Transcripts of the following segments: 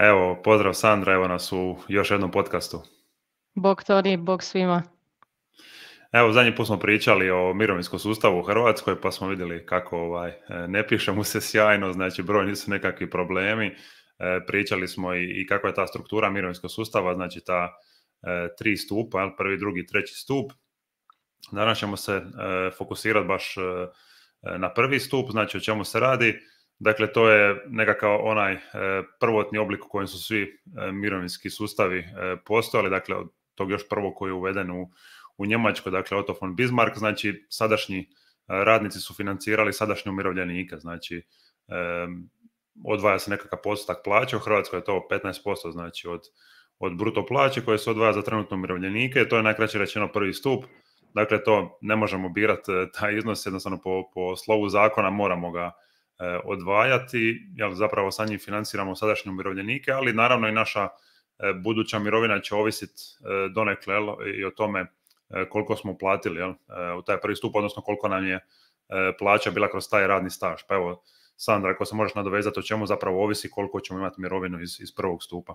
Evo, pozdrav Sandra, evo nas u još jednom podcastu. Bog Tori, bog svima. Evo, zadnji put smo pričali o mirovinskom sustavu u Hrvatskoj, pa smo vidjeli kako ovaj, e, ne piše mu se sjajno, znači brojni su nekakvi problemi. E, pričali smo i, i kako je ta struktura mirovinskog sustava, znači ta e, tri stupa, prvi, drugi, treći stup. Danas ćemo se fokusirati baš na prvi stup, znači o čemu se radi Dakle, to je nekakav onaj e, prvotni oblik u kojem su svi e, mirovinski sustavi e, postojali, dakle od tog još prvog koji je uveden u, Njemačko, Njemačkoj, dakle Otto von Bismarck, znači sadašnji radnici su financirali sadašnje umirovljenike, znači odvaja se nekakav postotak plaća, u Hrvatskoj je to 15%, znači od, od bruto plaće koje se odvaja za trenutno umirovljenike, to je najkraće rečeno prvi stup, dakle to ne možemo birati taj iznos, jednostavno po, po slovu zakona moramo ga E, odvajati, jer zapravo sa njim financiramo sadašnje umirovljenike, ali naravno i naša e, buduća mirovina će ovisiti e, donekle i o tome koliko smo platili jel, u taj prvi stup, odnosno koliko nam je plaća bila kroz taj radni staž. Pa evo, Sandra, ako se možeš nadovezati o čemu zapravo ovisi koliko ćemo imati mirovinu iz, iz prvog stupa.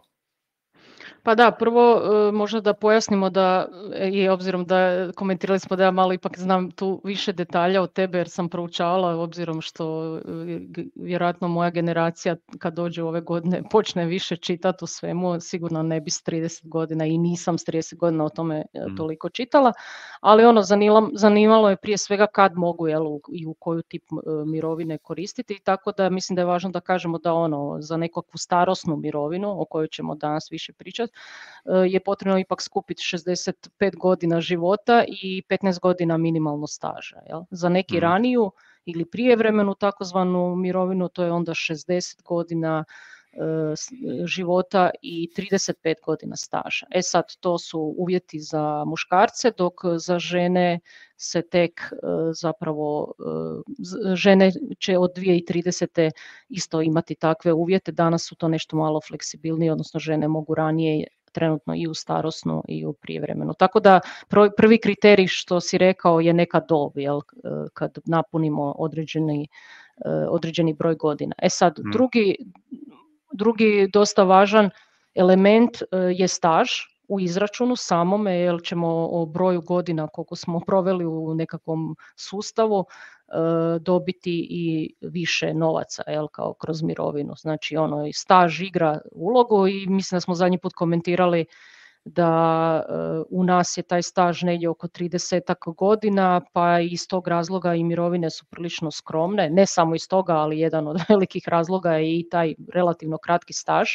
Pa da, prvo e, možda da pojasnimo da, e, i obzirom da komentirali smo da ja malo ipak znam tu više detalja od tebe jer sam proučavala obzirom što e, vjerojatno moja generacija kad dođe ove godine počne više čitati o svemu, sigurno ne bi s 30 godina i nisam s 30 godina o tome mhm. toliko čitala, ali ono zanimalo, je prije svega kad mogu jel, i u koju tip mirovine koristiti, tako da mislim da je važno da kažemo da ono za nekakvu starosnu mirovinu o kojoj ćemo danas više pričati, E, je potrebno ipak skupiti 65 godina života i 15 godina minimalno staža. Za neki mhm. raniju ili prijevremenu takozvanu mirovinu to je onda 60 godina života i 35 godina staža. E sad, to su uvjeti za muškarce, dok za žene se tek e, zapravo, e, žene će od 2030. isto imati takve uvjete, danas su to nešto malo fleksibilnije, odnosno žene mogu ranije trenutno i u starosnu i u prijevremenu. Tako da prvi kriterij što si rekao je neka dob, jel, e, kad napunimo određeni, određeni broj godina. E sad, hmm. drugi Drugi dosta važan element e, je staž u izračunu samome, jer ćemo o broju godina koliko smo proveli u nekakvom sustavu e, dobiti i više novaca jel, kao kroz mirovinu. Znači ono staž igra ulogu i mislim da smo zadnji put komentirali da e, u nas je taj staž negdje oko 30 godina, pa iz tog razloga i mirovine su prilično skromne, ne samo iz toga, ali jedan od velikih razloga je i taj relativno kratki staž,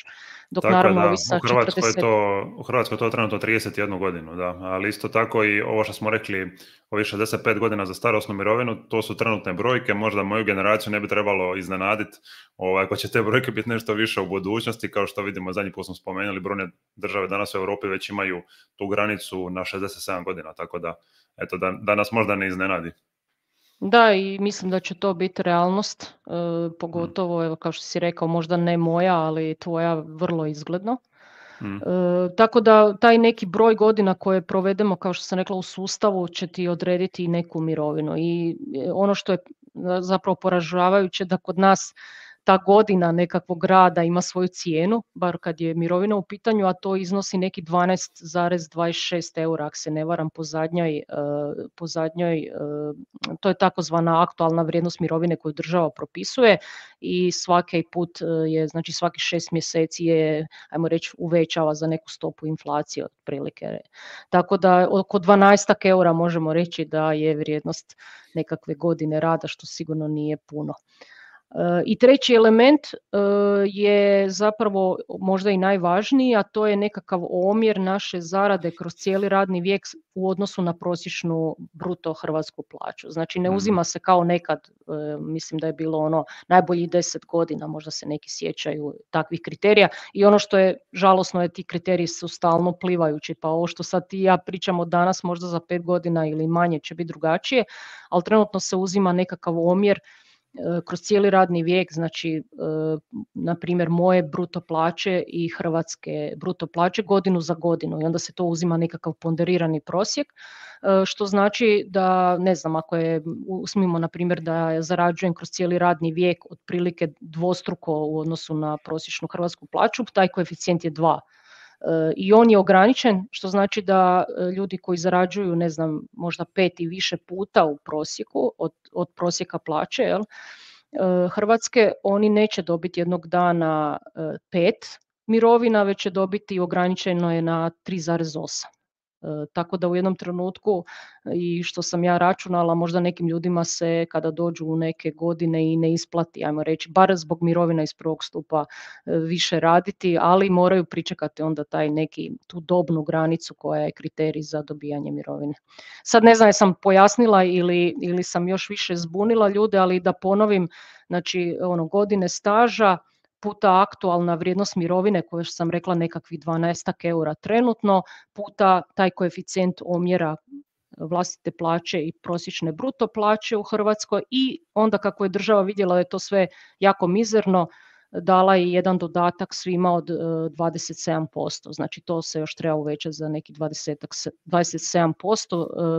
dok tako naravno da, u Hrvatskoj 40... je to, u Hrvatskoj je to trenutno 31 godinu, da, ali isto tako i ovo što smo rekli, ovi 65 godina za starosnu mirovinu, to su trenutne brojke, možda moju generaciju ne bi trebalo iznenaditi, ovaj, ako će te brojke biti nešto više u budućnosti, kao što vidimo zadnji put smo spomenuli, brojne države danas u Europi već već imaju tu granicu na 67 godina, tako da, eto, da, da nas možda ne iznenadi. Da, i mislim da će to biti realnost, e, pogotovo, mm. evo, kao što si rekao, možda ne moja, ali tvoja vrlo izgledno. Mm. E, tako da taj neki broj godina koje provedemo, kao što sam rekla, u sustavu će ti odrediti i neku mirovinu. I e, ono što je e, zapravo poražavajuće da kod nas ta godina nekakvog rada ima svoju cijenu, bar kad je mirovina u pitanju, a to iznosi neki 12,26 eura, ako se ne varam, po zadnjoj, e, po zadnjoj e, to je takozvana aktualna vrijednost mirovine koju država propisuje i svaki put e, je, znači svaki šest mjeseci je, ajmo reći, uvećava za neku stopu inflacije otprilike. Tako da oko 12 eura možemo reći da je vrijednost nekakve godine rada, što sigurno nije puno. I treći element e, je zapravo možda i najvažniji, a to je nekakav omjer naše zarade kroz cijeli radni vijek u odnosu na prosječnu bruto hrvatsku plaću. Znači ne mhm. uzima se kao nekad, e, mislim da je bilo ono najbolji deset godina, možda se neki sjećaju takvih kriterija i ono što je žalosno je ti kriteriji su stalno plivajući, pa ovo što sad i ja pričamo danas možda za pet godina ili manje će biti drugačije, ali trenutno se uzima nekakav omjer E, kroz cijeli radni vijek, znači e, na primjer moje bruto plaće i hrvatske bruto plaće godinu za godinu i onda se to uzima nekakav ponderirani prosjek, e, što znači da ne znam ako je usmimo na primjer da zarađujem kroz cijeli radni vijek otprilike dvostruko u odnosu na prosječnu hrvatsku plaću, taj koeficijent je dva i on je ograničen, što znači da e, ljudi koji zarađuju, ne znam, možda pet i više puta u prosjeku od, od prosjeka plaće, jel, e, Hrvatske, oni neće dobiti jednog dana e, pet mirovina, već će dobiti ograničeno je na 3,8. E, tako da u jednom trenutku e, i što sam ja računala, možda nekim ljudima se kada dođu u neke godine i ne isplati, ajmo reći, bar zbog mirovina iz prvog stupa e, više raditi, ali moraju pričekati onda taj neki tu dobnu granicu koja je kriterij za dobijanje mirovine. Sad ne znam sam pojasnila ili, ili sam još više zbunila ljude, ali da ponovim, znači ono godine staža, puta aktualna vrijednost mirovine koju sam rekla nekakvih 12 eura trenutno, puta taj koeficijent omjera vlastite plaće i prosječne bruto plaće u Hrvatskoj i onda kako je država vidjela da je to sve jako mizerno, dala je jedan dodatak svima od 27%, e, znači to se još treba uvećati za neki 27%, e,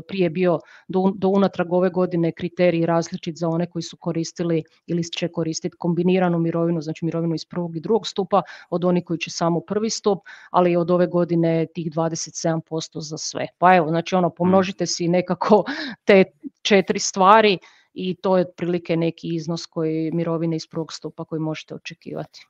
prije je bio do, unatrag ove godine kriterij različit za one koji su koristili ili će koristiti kombiniranu mirovinu, znači mirovinu iz prvog i drugog stupa, od onih koji će samo prvi stup, ali od ove godine tih 27% za sve. Pa evo, znači ono, pomnožite si nekako te četiri stvari, i to je otprilike neki iznos koji mirovine iz prvog stupa koji možete očekivati.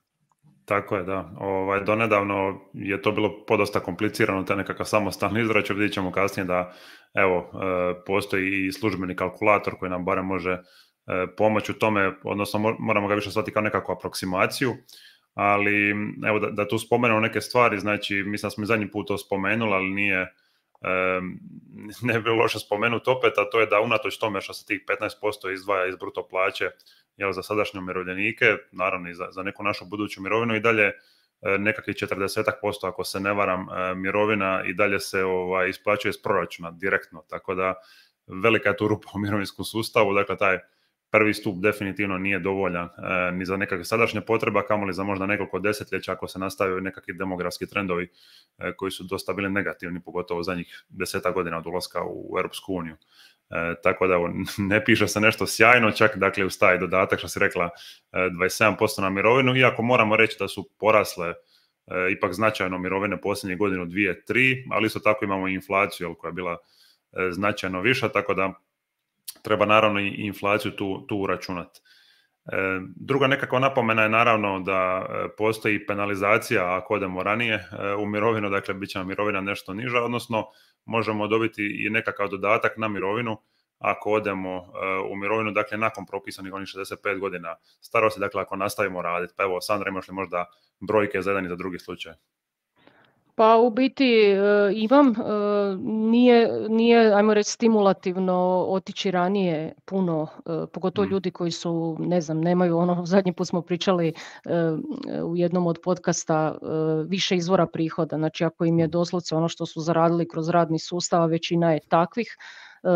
Tako je, da. Ovaj, donedavno je to bilo podosta komplicirano, taj nekakav samostalni izračun, vidjet ćemo kasnije da evo, e, postoji i službeni kalkulator koji nam barem može e, pomoći u tome, odnosno moramo ga više shvatiti kao nekakvu aproksimaciju, ali evo da, da tu spomenemo neke stvari, znači mislim da smo zadnji put to spomenuli, ali nije ne bi bilo loše spomenuti opet, a to je da unatoč tome što se tih 15% izdvaja iz bruto plaće jel, za sadašnje umirovljenike, naravno i za, za neku našu buduću mirovinu i dalje e, nekakvih 40% ako se ne varam e, mirovina i dalje se ovaj, isplaćuje iz proračuna direktno, tako da velika je tu rupa u mirovinskom sustavu, dakle taj prvi stup definitivno nije dovoljan e, ni za nekakve sadašnje potrebe, kamoli za možda nekoliko desetljeća ako se nastave nekakvi demografski trendovi e, koji su dosta bili negativni, pogotovo zadnjih deseta godina od ulaska u Europsku uniju. E, tako da ne piše se nešto sjajno, čak dakle uz taj dodatak što si rekla 27% na mirovinu, iako moramo reći da su porasle ipak značajno mirovine posljednje godinu, dvije, tri, ali isto tako imamo i inflaciju koja je bila značajno viša, tako da treba naravno i inflaciju tu, tu uračunati. E, druga nekakva napomena je naravno da e, postoji penalizacija ako odemo ranije e, u mirovinu, dakle bit će nam mirovina nešto niža, odnosno možemo dobiti i nekakav dodatak na mirovinu ako odemo u mirovinu, dakle nakon propisanih onih 65 godina starosti, dakle ako nastavimo raditi. Pa evo, Sandra, imaš li možda brojke za jedan i za drugi slučaj? Pa u biti e, imam, e, nije, nije, ajmo reći, stimulativno otići ranije puno, e, pogotovo mm. ljudi koji su, ne znam, nemaju ono, zadnji put smo pričali u jednom od podcasta više izvora prihoda, znači ako im je mm. doslovce ono što su zaradili kroz radni sustav, većina je takvih, E,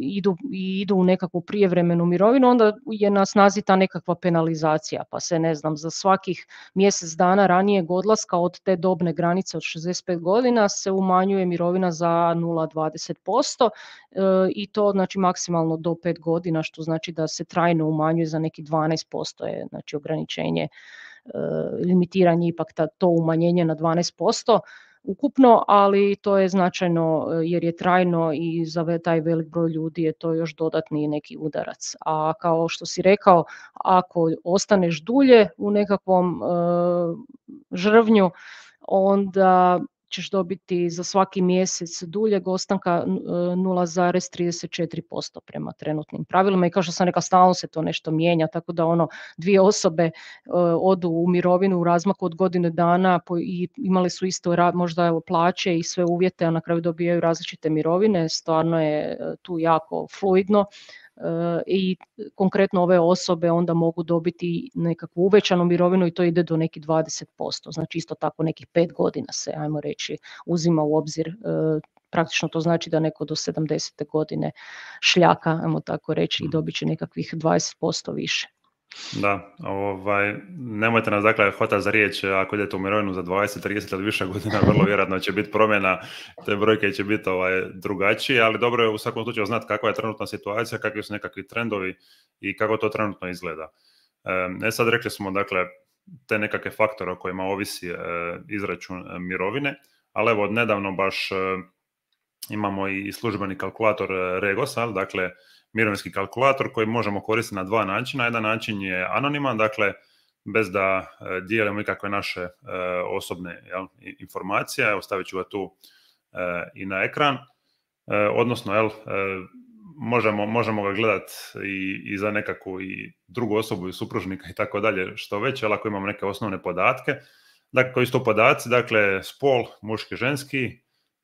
idu, idu u nekakvu prijevremenu mirovinu, onda je na snazi ta nekakva penalizacija, pa se ne znam, za svakih mjesec dana ranijeg odlaska od te dobne granice od 65 godina se umanjuje mirovina za 0,20% e, i to znači maksimalno do 5 godina, što znači da se trajno umanjuje za neki 12% je znači ograničenje e, limitiranje ipak ta, to umanjenje na 12% ukupno, ali to je značajno e, jer je trajno i za taj velik broj ljudi je to još dodatni neki udarac. A kao što si rekao, ako ostaneš dulje u nekakvom e, žrvnju, onda ćeš dobiti za svaki mjesec duljeg ostanka 0,34% e, prema trenutnim pravilima i kao što sam rekla stalno se to nešto mijenja tako da ono dvije osobe e, odu u mirovinu u razmaku od godine dana i imali su isto možda evo plaće i sve uvjete a na kraju dobijaju različite mirovine stvarno je e, tu jako fluidno E, i konkretno ove osobe onda mogu dobiti nekakvu uvećanu mirovinu i to ide do nekih 20%, znači isto tako nekih pet godina se, ajmo reći, uzima u obzir e, praktično to znači da neko do 70. godine šljaka, ajmo tako reći, i mhm. dobit će nekakvih 20% više. Da, ovaj, nemojte nas dakle hvata za riječ ako idete u mirovinu za 20, 30 ili više godina, vrlo vjerojatno će biti promjena, te brojke će biti ovaj, drugačije, ali dobro je u svakom slučaju znati kakva je trenutna situacija, kakvi su nekakvi trendovi i kako to trenutno izgleda. E sad rekli smo dakle te nekakve faktore o kojima ovisi e, izračun e, mirovine, ali evo nedavno baš e, imamo i službeni kalkulator REGOS, dakle mirovinski kalkulator koji možemo koristiti na dva načina. Jedan način je anoniman, dakle bez da e, dijelimo ikakve naše e, osobne jel, informacije, stavit ću ga tu e, i na ekran, odnosno jel, možemo, možemo ga gledati i, za nekakvu i drugu osobu i supružnika i tako dalje, što već, ali ako imamo neke osnovne podatke. Dakle, koji su to podaci, dakle, spol, muški, ženski,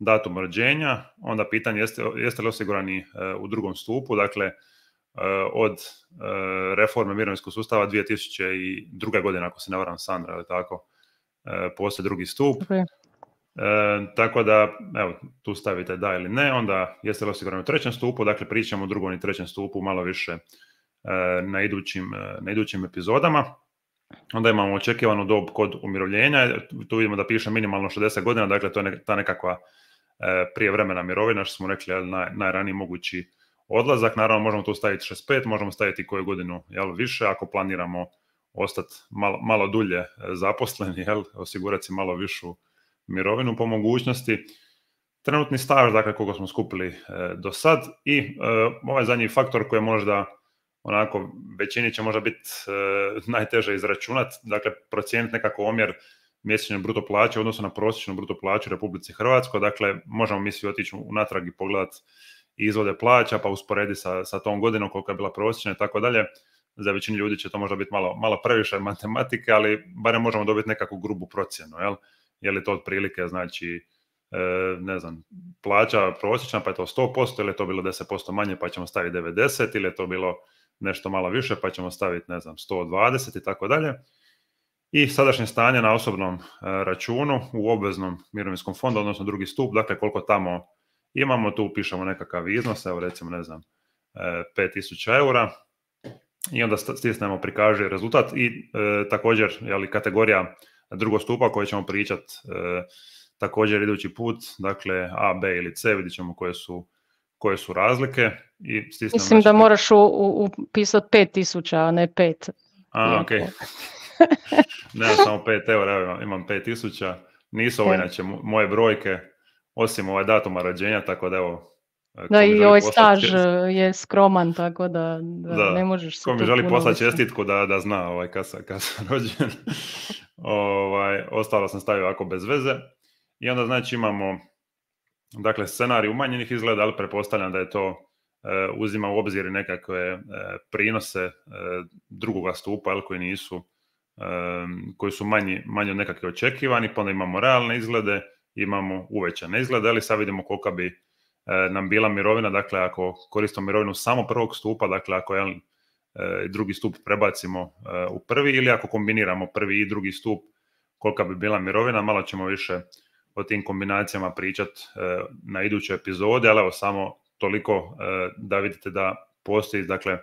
datum rođenja, onda pitanje jeste, jeste li osigurani e, u drugom stupu, dakle e, od e, reforme mirovinskog sustava 2002. godine, ako se ne varam Sandra, ali tako, poslije drugi stup. E, tako da, evo, tu stavite da ili ne, onda jeste li osigurani u trećem stupu, dakle pričamo o drugom i trećem stupu malo više na, idućim, na idućim epizodama. Onda imamo očekivanu dob kod umirovljenja, tu vidimo da piše minimalno 60 godina, dakle to je ta nekakva E, prije vremena mirovina, što smo rekli, jel, naj, najraniji mogući odlazak. Naravno, možemo tu staviti 65, možemo staviti koju godinu jel, više, ako planiramo ostati malo, malo dulje e, zaposleni, jel, osigurati si malo višu mirovinu po mogućnosti. Trenutni staž, dakle, koga smo skupili e, do sad i ovaj zadnji faktor koji je možda onako većini će možda biti najteže izračunati, dakle procijeniti nekako omjer mjesečne bruto plaće odnosu na prosječnu bruto plaću u Republici Hrvatskoj. Dakle, možemo svi otići unatrag i pogledati izvode plaća pa usporedi sa, sa tom godinom kolika je bila prosječna i tako dalje. Za većinu ljudi će to možda biti malo, malo previše matematike, ali barem možemo dobiti nekakvu grubu procjenu. Jel? Je li to otprilike znači e, ne znam, plaća prosječna pa je to 100% ili je to bilo 10% manje pa ćemo staviti 90 ili je to bilo nešto malo više pa ćemo staviti ne znam 120 i tako dalje i sadašnje stanje na osobnom e, računu u obveznom mirovinskom fondu, odnosno drugi stup, dakle koliko tamo imamo, tu upišemo nekakav iznos, evo recimo ne znam, 5000 e, eura i onda stisnemo prikaže rezultat i e, također također li kategorija drugog stupa koje ćemo pričat također idući put, dakle A, B ili C, vidit ćemo koje su, koje su razlike. I Mislim da moraš upisati pet tisuća, 5000, a ne 5. A, ne, samo 5 eura, evo, imam 5000. Nisu ovo inače moje brojke, osim ovaj datuma rođenja, tako da evo... E, da, i ovaj staž je skroman, tako da, ne možeš... Ko mi želi poslati čestitku da, da zna ovaj, kad sam, rođen. Ovaj, ostalo sam stavio ovako bez veze. I onda znači imamo, dakle, scenarij umanjenih izgleda, ali prepostavljam da je to e, uzima u obzir nekakve e, prinose drugoga stupa, ali koji nisu koji su manji, manji od nekakvih očekivani, pa onda imamo realne izglede, imamo uvećane izglede, ali sad vidimo kolika bi e, nam bila mirovina, dakle ako koristimo mirovinu samo prvog stupa, dakle ako jedan e, drugi stup prebacimo e, u prvi ili ako kombiniramo prvi i drugi stup, kolika bi bila mirovina, malo ćemo više o tim kombinacijama pričat na idućoj epizodi, ali evo samo toliko da vidite da postoji dakle,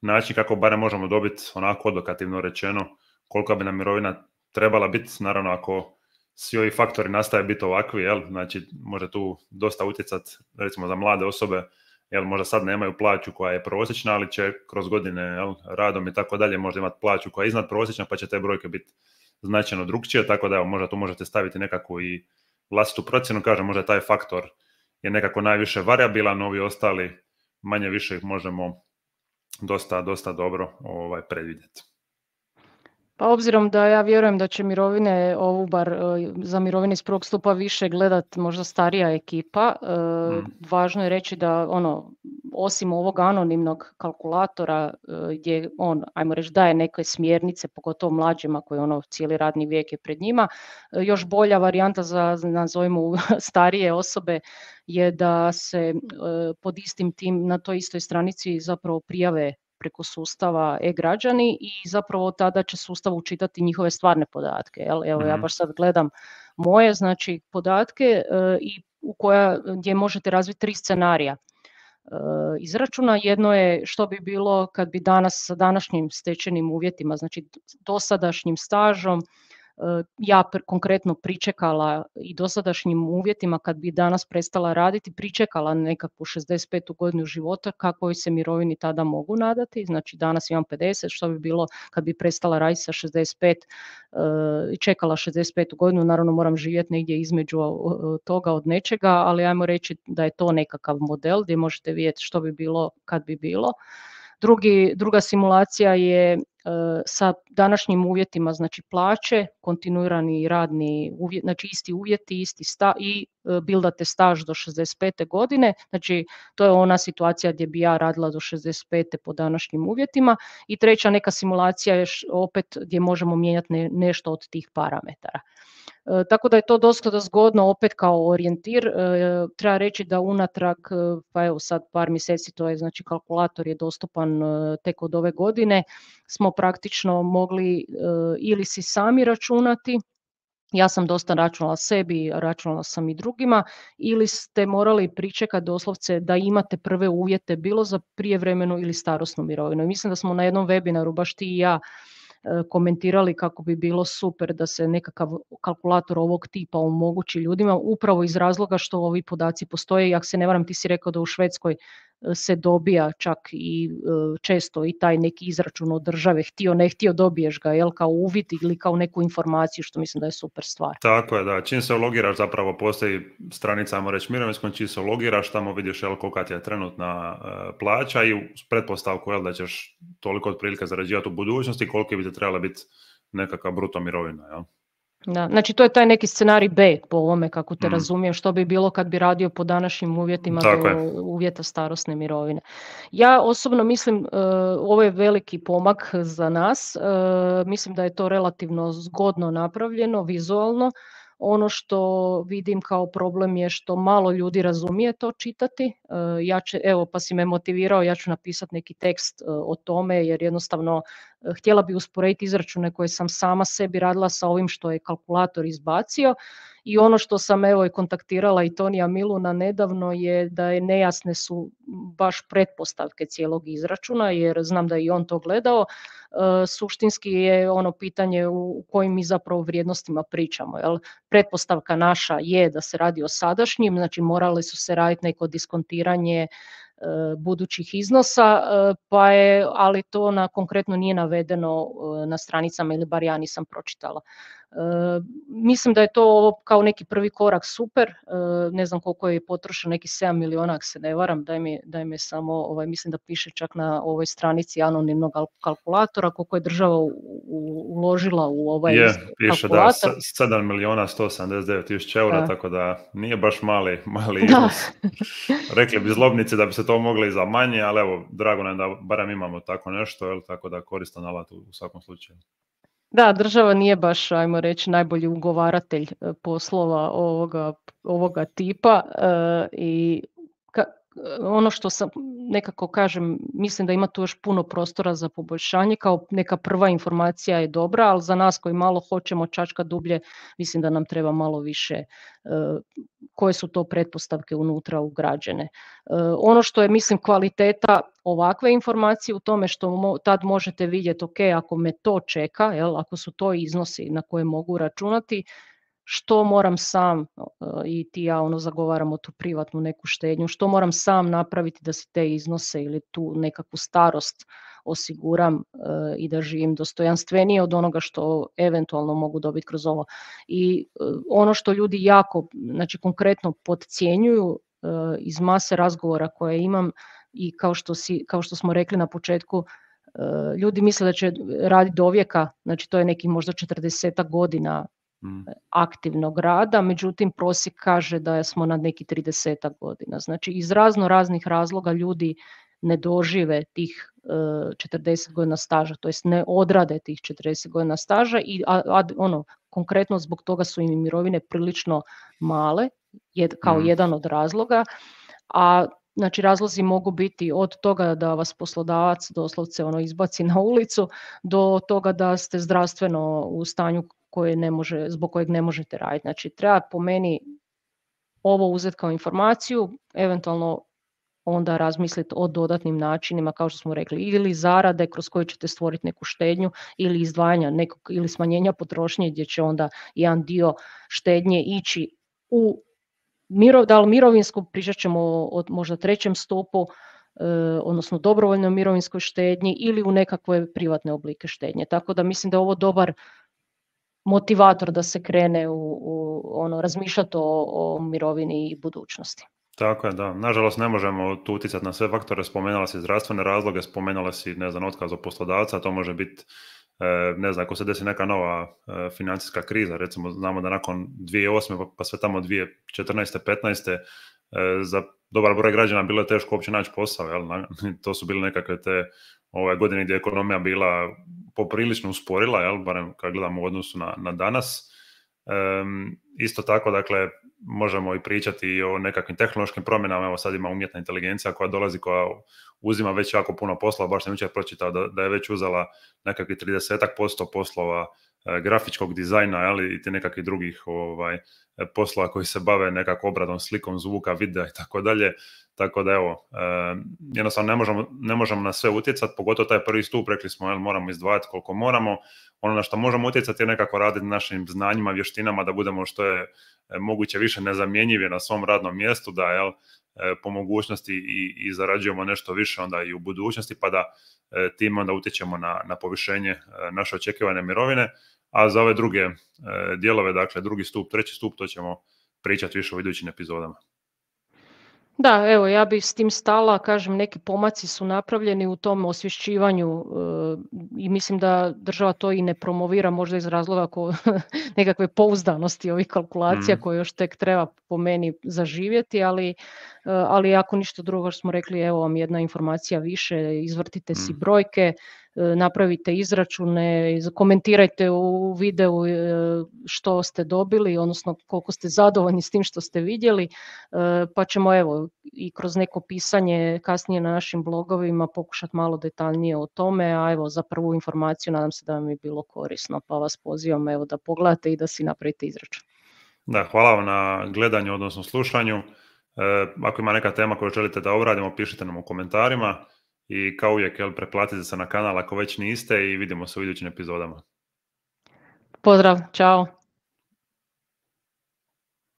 način kako barem možemo dobiti onako odokativno rečeno kolika bi nam mirovina trebala biti, naravno ako svi ovi faktori nastaje biti ovakvi, jel? znači može tu dosta utjecat, recimo za mlade osobe, jel možda sad nemaju plaću koja je prosječna, ali će kroz godine jel, radom i tako dalje možda imati plaću koja je iznad prosječna, pa će te brojke biti značajno drugčije, tako da evo, možda tu možete staviti nekakvu i vlastitu procjenu, kažem, možda taj faktor je nekako najviše variabilan, ovi ostali manje više ih možemo dosta, dosta dobro ovaj, predvidjeti. Pa obzirom da ja vjerujem da će mirovine, ovu bar e, za mirovine iz prvog stupa više gledat možda starija ekipa, e, mm. važno je reći da ono, osim ovog anonimnog kalkulatora e, gdje on, ajmo reći, daje neke smjernice, pogotovo mlađima koji ono cijeli radni vijek je pred njima, još bolja varijanta za, nazovimo, starije osobe je da se pod istim tim, na toj istoj stranici zapravo prijave preko sustava e-građani i zapravo tada će sustav učitati njihove stvarne podatke. Jel? Evo ja mhm. baš sad gledam moje znači podatke e, i u koja, gdje možete razviti tri scenarija e, izračuna. Jedno je što bi bilo kad bi danas sa današnjim stečenim uvjetima, znači dosadašnjim stažom, E, ja konkretno pričekala i dosadašnjim uvjetima kad bi danas prestala raditi, pričekala nekakvu 65. godinu života kako se mirovini tada mogu nadati. Znači danas imam 50, što bi bilo kad bi prestala raditi sa 65 e, i čekala 65. godinu, naravno moram živjeti negdje između toga od nečega, ali ajmo reći da je to nekakav model gdje možete vidjeti što bi bilo kad bi bilo. Drugi, druga simulacija je E, sa današnjim uvjetima, znači plaće, kontinuirani radni uvjet, znači isti uvjeti, isti sta i e, bildate staž do 65. godine, znači to je ona situacija gdje bi ja radila do 65. po današnjim uvjetima i treća neka simulacija je opet gdje možemo mijenjati nešto od tih parametara. E, tako da je to dosta zgodno opet kao orijentir. E, treba reći da unatrag, e, pa evo sad par mjeseci, to je znači kalkulator je dostupan tek od ove godine, smo praktično mogli ili si sami računati, ja sam dosta računala sebi, računala sam i drugima, ili ste morali pričekati doslovce da imate prve uvjete bilo za prijevremenu ili starosnu mirovinu. I mislim da smo na jednom webinaru, baš ti i ja, E, komentirali kako bi bilo super da se nekakav kalkulator ovog tipa omogući ljudima upravo iz razloga što ovi podaci postoje. jak se ne varam, ti si rekao da u Švedskoj se dobija čak i e, često i taj neki izračun od države, htio ne htio dobiješ ga jel, kao uvid ili kao neku informaciju što mislim da je super stvar. Tako je, da. Čim se logiraš zapravo postoji stranica, ajmo reći mirovinskom, čim se logiraš tamo vidiš jel, kolika ti je trenutna e, plaća i pretpostavku jel, da ćeš toliko otprilike zarađivati u budućnosti koliko bi te trebala biti nekakva bruto mirovina. Jel? Da. Znači to je taj neki scenarij B po ovome kako te mm. razumijem što bi bilo kad bi radio po današnjim uvjetima uvjeta starosne mirovine. Ja osobno mislim e, ovo je veliki pomak za nas, e, mislim da je to relativno zgodno napravljeno vizualno ono što vidim kao problem je što malo ljudi razumije to čitati. Eh, ja ću, evo pa si me motivirao, ja ću napisati neki tekst eh, o tome jer jednostavno eh, htjela bi usporediti izračune koje sam sama sebi radila sa ovim što je kalkulator izbacio i ono što sam evo i kontaktirala i Tonija Miluna nedavno je da je nejasne su baš pretpostavke cijelog izračuna jer znam da je i on to gledao. E, suštinski je ono pitanje u kojim mi zapravo vrijednostima pričamo. Jel? Pretpostavka naša je da se radi o sadašnjim, znači morali su se raditi neko diskontiranje e, budućih iznosa, e, pa je, ali to na, konkretno nije navedeno na stranicama ili bar ja nisam pročitala. Mislim da je to kao neki prvi korak super, e, ne znam koliko je potrošeno, neki 7 milijuna ako se ne varam, daj mi, samo, ovaj, mislim da piše čak na ovoj stranici anonimnog kalkulatora koliko je država uložila u ovaj je, piše kalkulator. da, 7 milijuna 179 tisuća eura, tako da nije baš mali, mali Rekli bi zlobnici da bi se to mogli za manje, ali evo, drago nam da barem imamo tako nešto, tako da koristan alat u svakom slučaju. Da, država nije baš, ajmo reći, najbolji ugovaratelj e, poslova ovoga, ovoga tipa e, i ka, ono što sam nekako kažem, mislim da ima tu još puno prostora za poboljšanje, kao neka prva informacija je dobra, ali za nas koji malo hoćemo čačka dublje, mislim da nam treba malo više e, koje su to pretpostavke unutra ugrađene. E, ono što je, mislim, kvaliteta ovakve informacije u tome što tad možete vidjeti, ok, ako me to čeka, jel, ako su to iznosi na koje mogu računati, što moram sam e, i ti ja ono zagovaramo tu privatnu neku štednju, što moram sam napraviti da si te iznose ili tu nekakvu starost osiguram e, i da živim dostojanstvenije od onoga što eventualno mogu dobiti kroz ovo. I e, ono što ljudi jako, znači konkretno podcjenjuju iz mase razgovora koje imam i kao što, kao što smo rekli na početku, ljudi misle da će raditi do vijeka, znači to je neki možda 40 godina Mm. aktivnog rada, međutim prosjek kaže da smo na neki 30 godina. Znači iz razno raznih razloga ljudi ne dožive tih 40 e, godina staža, to jest ne odrade tih 40 godina staža i ono konkretno zbog toga su im mirovine prilično male, kao mm. jedan od razloga, a Znači razlozi mogu biti od toga da vas poslodavac doslovce ono izbaci na ulicu do toga da ste zdravstveno u stanju koje ne može, zbog kojeg ne možete raditi. Znači treba po meni ovo uzeti kao informaciju, eventualno onda razmisliti o dodatnim načinima, kao što smo rekli, ili zarade kroz koje ćete stvoriti neku štednju ili izdvajanja nekog ili smanjenja potrošnje gdje će onda jedan dio štednje ići u miro, da mirovinsku, pričat ćemo o, možda trećem stopu, e, odnosno dobrovoljnoj mirovinskoj štednji ili u nekakve privatne oblike štednje. Tako da mislim da je ovo dobar motivator da se krene u, ono, razmišljati o, mirovini i budućnosti. Tako je, da. Nažalost, ne možemo tu utjecati na sve faktore. Spomenula si zdravstvene razloge, spomenula si, ne znam, otkaz od poslodavca, to može biti, e, ne znam, ako se desi neka nova e, financijska kriza, recimo, znamo da nakon 2008. Pa, pa sve tamo 2014. 15. E, za dobar broj građana bilo je teško uopće naći posao, jel? to su bile nekakve te ove godine gdje je ekonomija bila poprilično usporila, jel, barem kad gledamo u odnosu na, na danas. isto tako, dakle, možemo i pričati i o nekakvim tehnološkim promjenama, evo sad ima umjetna inteligencija koja dolazi, koja uzima već jako puno posla, baš sam jučer pročitao da, da je već uzela nekakvih 30% poslova E, grafičkog dizajna ali, i te nekakvih drugih ovaj, e, posla koji se bave nekako obradom slikom zvuka, videa i tako dalje. Tako da evo, e, jednostavno ne možemo, ne možemo na sve utjecati, pogotovo taj prvi stup, rekli smo, jel, moramo izdvajati koliko moramo. Ono na što možemo utjecati je nekako raditi našim znanjima, vještinama, da budemo što je moguće više nezamjenjivi na svom radnom mjestu, da jel, E, po mogućnosti i, i zarađujemo nešto više onda i u budućnosti, pa da e, tim onda utječemo na, na povišenje e, naše očekivane mirovine, a za ove druge dijelove, dakle drugi stup, treći stup, to ćemo pričati više u idućim epizodama. Da, evo ja bih s tim stala, kažem neki pomaci su napravljeni u tom osvješćivanju i mislim da država to i ne promovira možda iz razloga ko, nekakve pouzdanosti ovih kalkulacija mhm. koje još tek treba po meni zaživjeti, ali E, ali ako ništa drugo smo rekli, evo vam jedna informacija više, izvrtite si mm. brojke, e, napravite izračune, komentirajte u videu e, što ste dobili, odnosno koliko ste zadovoljni s tim što ste vidjeli, pa ćemo evo i kroz neko pisanje kasnije na našim blogovima pokušati malo detaljnije o tome, a evo za prvu informaciju nadam se da vam je bilo korisno, pa vas pozivam evo da pogledate i da si napravite izračun. Da, hvala vam na gledanju, odnosno slušanju. E, ako ima neka tema koju želite da obradimo, pišite nam u komentarima i kao uvijek, jel, preplatite se na kanal ako već niste i vidimo se u idućim epizodama. Pozdrav, čao!